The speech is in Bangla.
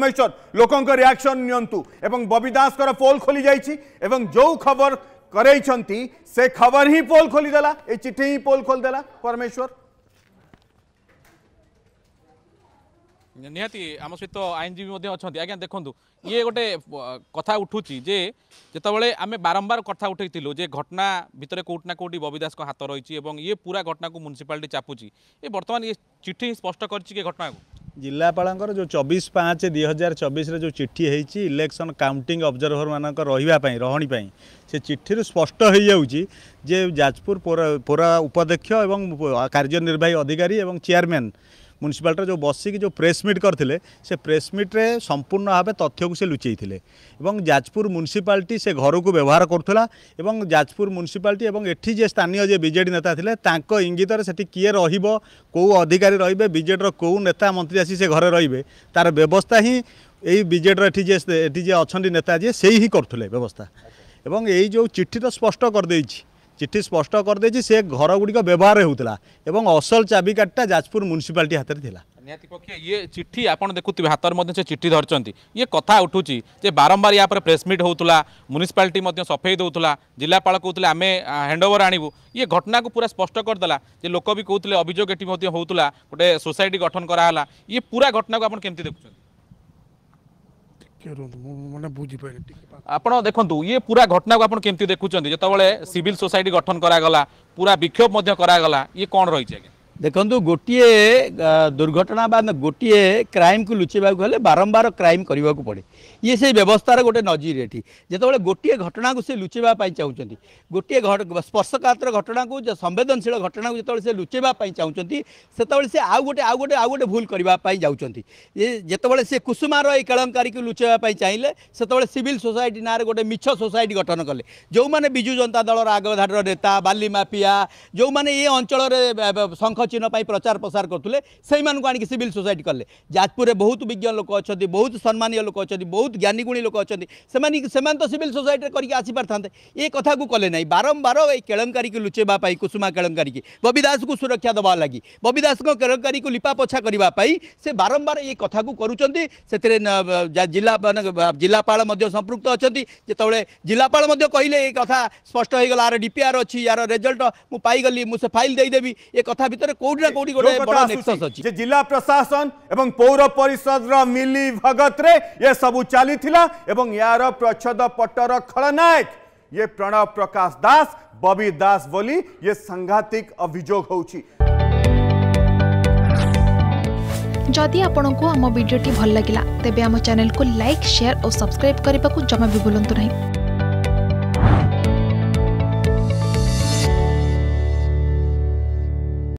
লোকঙ্ক परमेश्वर लोकों रियाक्शन नियंतु एवं बबी दास पोल खोली जाइए एवं जो সে খবর হি পোল ही দেলা खोलीदेला চিঠি হি পোল पोल দেলা পরমেশ্বর নিহতি আম সহ আইনজীবী অনেক আজ্ঞা দেখুন ইয়ে গোটে কথা উঠুছি যে যেতবে আমি বারম্বার কথা উঠাইলু যে ঘটনা ভিতরে কোটি না কোটি ববি দাস হাত রয়েছে এবং ইয়ে পুরা ঘটনা মুনিসিপালিটি চাপুছি এ বর্তমান ইয়ে চিঠি স্পষ্ট করছি কি ঘটনা ଜିଲ୍ଲାପାଳଙ୍କର ଯେଉଁ ଚବିଶ ପାଞ୍ଚ ଦୁଇ ହଜାର ଚବିଶରେ ଯେଉଁ ଚିଠି ହେଇଛି ଇଲେକ୍ସନ୍ କାଉଣ୍ଟିଂ ଅବଜର୍ଭରମାନଙ୍କ ରହିବା ପାଇଁ ରହଣି ପାଇଁ ସେ ଚିଠିରୁ ସ୍ପଷ୍ଟ ହୋଇଯାଉଛି ଯେ ଯାଜପୁର ପୌର ଉପଧ୍ୟକ୍ଷ ଏବଂ କାର୍ଯ୍ୟନିର୍ବାହୀ ଅଧିକାରୀ ଏବଂ ଚେୟାରମ୍ୟାନ୍ म्यूनिसिपालिटी जो बसिक जो प्रेस मिट करते से प्रेस मिट्रे संपूर्ण भाव तथ्य को से लुचई थे जाजपुर म्यूनिसिपालिटी से घर को व्यवहार करुला जाजपुर म्यूनिसिपालिटी और ये जे स्थानीय जे विजेड नेता थे इंगित से किए रो अधिकारी रे विजेडर कौ नेता मंत्री आसी से घर रे तार व्यवस्था ही এই বিজেডির এটি যে এটি যে অনেক নেতা যে সেই হি করুলে ব্যবস্থা এবং এই যে চিঠিটা স্পষ্ট করে দিয়েছি চিঠি স্পষ্ট করেদেছি সে ঘরগুড়ি ব্যবহার হেউলা এবং অসল চাবিকাঠিটা যাজপুর মুনিসিপালিটি হাতের লা ନିହାତି ପକ୍ଷେ ଇଏ ଚିଠି ଆପଣ ଦେଖୁଥିବେ ହାତରେ ମଧ୍ୟ ସେ ଚିଠି ଧରିଛନ୍ତି ଇଏ କଥା ଉଠୁଛି ଯେ ବାରମ୍ବାର ୟା ଉପରେ ପ୍ରେସମିଟ୍ ହେଉଥିଲା ମ୍ୟୁନିସିପାଲିଟି ମଧ୍ୟ ସଫେଇ ଦେଉଥିଲା ଜିଲ୍ଲାପାଳ କହୁଥିଲେ ଆମେ ହ୍ୟାଣ୍ଡଓଭର ଆଣିବୁ ଇଏ ଘଟଣାକୁ ପୁରା ସ୍ପଷ୍ଟ କରିଦେଲା ଯେ ଲୋକ ବି କହୁଥିଲେ ଅଭିଯୋଗ ଏଠି ମଧ୍ୟ ହେଉଥିଲା ଗୋଟେ ସୋସାଇଟି ଗଠନ କରାହେଲା ଇଏ ପୁରା ଘଟଣାକୁ ଆପଣ କେମିତି ଦେଖୁଛନ୍ତି ଆପଣ ଦେଖନ୍ତୁ ଇଏ ପୁରା ଘଟଣାକୁ ଆପଣ କେମିତି ଦେଖୁଛନ୍ତି ଯେତେବେଳେ ସିଭିଲ ସୋସାଇଟି ଗଠନ କରାଗଲା ପୁରା ବିକ୍ଷୋଭ ମଧ୍ୟ କରାଗଲା ଇଏ କ'ଣ ରହିଛି ଆଜ୍ଞା क गोट दुर्घटना बा गोट क्राइमको लुचेवाक बारम्बार क्राइम गरेको पढे इ व्यवस्थे से एतव गोटे घटनाको लुचै चाहन्छ गोटे स्पर्शक घटना सम्वेदनशील घटनाको जति लुचेवाप चाहन्छ आउँदै भुल गर्नुहाउँछ कुसुमार के के लुचेवाप चाहिँ त्यसबेला सिभ सोसै नाँडे गएछ गठन कले जो विजु जनता दल आगधार नेता बामापिया जो भने य अञ्चल चिन्ह प्रचार प्रसार करते से सोसाइट सिविल कले जाजपुर में बहुत विज्ञ लोक अच्छा बहुत सम्मानीय लोक अच्छा बहुत ज्ञानीगुणी लोक अच्छा से तो सिविल सोसाइटी करके था ये कथा को कले ना बारंबार ये केलंकारी की लुचेवाई कुसुमा केलंकारी की बबी दास को सुरक्षा दवा लगी बबी दास केलंकारी को लिपा पोछा करने से बारंबार ये कथा को करुँच से जिला जिलापा संपुक्त अच्छा जिते जिलापा कहले ये कथा स्पष्ट गला आर डीपीआर अच्छी यार रेजल्ट मुझे पाईगली मुझे फाइल देदेवी ये कथा भितर कोडि कोडि गोडे बडा नेक्सस जे जिल्ला प्रशासन एवं পৌর পরিষদৰ মিলি भगतৰে এ সবু চলি থিলা আৰু ইয়াৰ প্ৰছদ পট্টৰ খল নাইক এ প্ৰণৱ প্ৰকাশ দাস ববি দাস বলি এ संघाতিক অভিযোগ হৈছি যদি আপোনাক আমা ভিডিওটি ভাল লাগিলা তেবে আমা চানেলক লাইক শেয়ার অৱ সাবস্ক্রাইব কৰিবাকু জমাবি বুলন্ত নাই